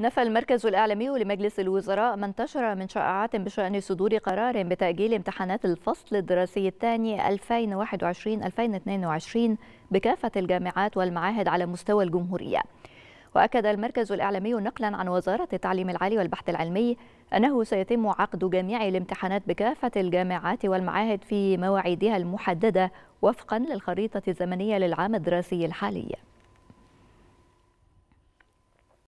نفى المركز الإعلامي لمجلس الوزراء ما انتشر من شائعات بشأن صدور قرار بتأجيل امتحانات الفصل الدراسي الثاني 2021-2022 بكافة الجامعات والمعاهد على مستوى الجمهورية. وأكد المركز الإعلامي نقلا عن وزارة التعليم العالي والبحث العلمي أنه سيتم عقد جميع الامتحانات بكافة الجامعات والمعاهد في مواعيدها المحددة وفقا للخريطة الزمنية للعام الدراسي الحالي.